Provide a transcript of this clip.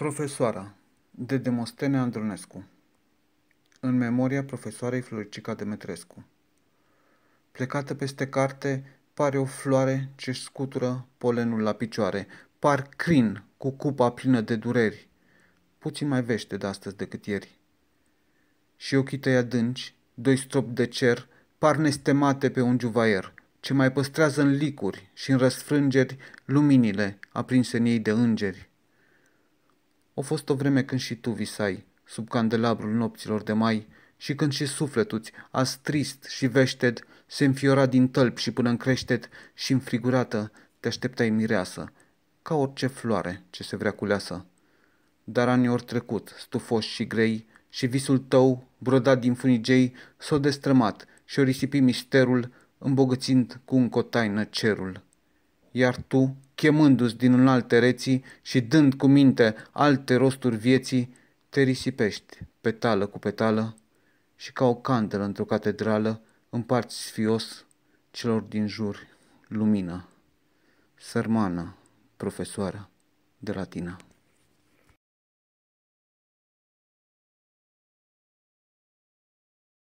Profesoara de Demostene Andronescu În memoria profesoarei Floricica Demetrescu Plecată peste carte, pare o floare ce scutură polenul la picioare, par crin cu cupa plină de dureri, puțin mai vește de astăzi decât ieri. Și ochii tăi adânci, doi stropi de cer, par nestemate pe un juvaier, ce mai păstrează în licuri și în răsfrângeri luminile aprinse în ei de îngeri o fost o vreme când și tu visai, sub candelabrul nopților de mai, și când și sufletul azi trist și veșted, se înfiora din tălp și până în creștet și înfrigurată te așteptai mireasă, ca orice floare ce se vrea culeasă. Dar anii ori trecut, stufoși și grei, și visul tău, brodat din funigei, s-o destrămat și o risipi misterul, îmbogățind cu încă taină cerul. Iar tu, chemându-ți din un alte reții și dând cu minte alte rosturi vieții, te risipești, petală cu petală, și ca o candelă într-o catedrală, împarți sfios celor din jur lumina. Sărmană, profesoara de latină.